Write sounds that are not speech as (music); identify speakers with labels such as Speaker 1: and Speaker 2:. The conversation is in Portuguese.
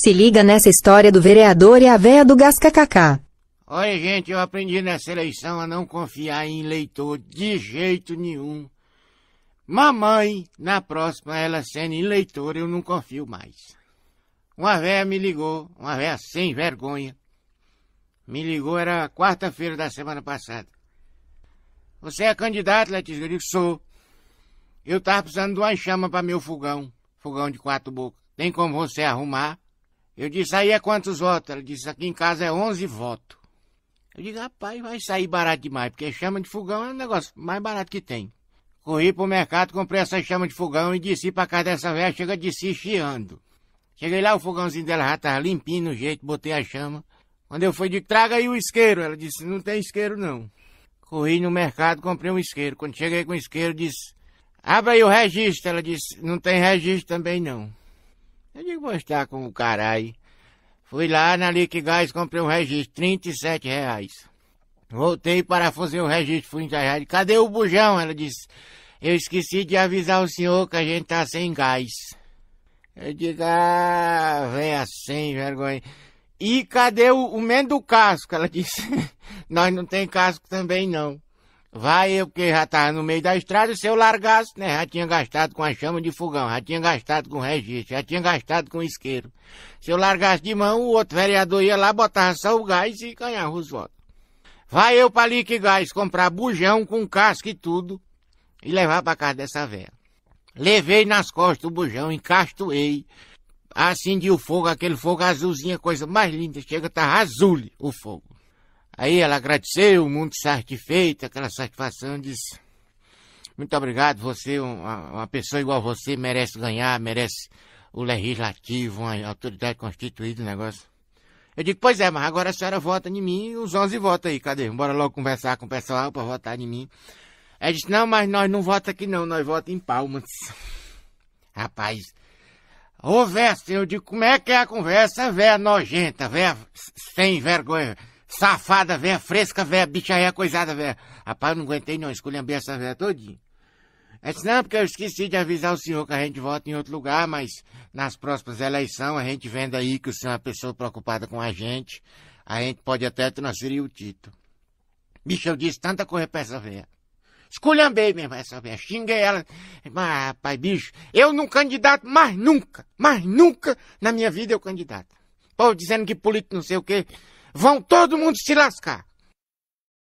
Speaker 1: Se liga nessa história do vereador e a véia do gás kkk. Olha, gente, eu aprendi nessa eleição a não confiar em eleitor de jeito nenhum. Mamãe, na próxima, ela sendo eleitor, eu não confio mais. Uma véia me ligou, uma véia sem vergonha. Me ligou, era quarta-feira da semana passada. Você é candidato, Letícia? Eu digo, sou. Eu tava precisando de uma chama para meu fogão, fogão de quatro bocas. Tem como você arrumar? Eu disse, aí é quantos votos? Ela disse, aqui em casa é 11 votos. Eu digo, rapaz, vai sair barato demais, porque chama de fogão é o um negócio mais barato que tem. Corri pro mercado, comprei essa chama de fogão e disse pra casa dessa velha, chega de si chiando. Cheguei lá, o fogãozinho dela já tava limpinho no jeito, botei a chama. Quando eu fui de traga aí o isqueiro, ela disse, não tem isqueiro não. Corri no mercado, comprei um isqueiro. Quando cheguei com o isqueiro, disse, abra aí o registro. Ela disse, não tem registro também não. Eu digo, vou estar com o caralho. Fui lá na Liquigás, comprei um registro, 37 reais. Voltei para fazer o registro, fui encarregado. Cadê o bujão? Ela disse, eu esqueci de avisar o senhor que a gente tá sem gás. Eu digo, ah, véia sem vergonha. E cadê o, o do casco? Ela disse, (laughs) nós não tem casco também não. Vai eu que já tava no meio da estrada, se eu largasse, né? Já tinha gastado com a chama de fogão, já tinha gastado com registro, já tinha gastado com isqueiro. Se eu largasse de mão, o outro vereador ia lá, botava só o gás e ganhava os votos. Vai eu pra Lique Gás comprar bujão com casca e tudo e levar pra casa dessa velha. Levei nas costas o bujão, encastoei, acendi assim o fogo, aquele fogo azulzinho, coisa mais linda, chega, tá azul o fogo. Aí ela agradeceu, muito satisfeita, aquela satisfação, disse: Muito obrigado, você, uma, uma pessoa igual você, merece ganhar, merece o legislativo, uma autoridade constituída, um negócio. Eu digo, pois é, mas agora a senhora vota em mim e os 11 votam aí, cadê? Bora logo conversar com o pessoal para votar em mim. Ela disse, não, mas nós não vota aqui não, nós vota em Palmas. (laughs) Rapaz, ô véia, assim, eu digo, como é que é a conversa, véia nojenta, véia sem vergonha. Safada, velha, fresca, velha, bicha é coisada, velha. Rapaz, não aguentei não, esculhambei essa velha todinha. Eu é, disse, não, é porque eu esqueci de avisar o senhor que a gente vota em outro lugar, mas nas próximas eleições a gente vendo aí que o senhor é uma pessoa preocupada com a gente, a gente pode até transferir o título. Bicho, eu disse tanta coisa pra essa velha. Esculhambei mesmo essa velha, xinguei ela. Mas, rapaz, bicho, eu não candidato mais nunca, mais nunca na minha vida eu candidato. Pô, dizendo que político não sei o quê. Vão todo mundo se lascar.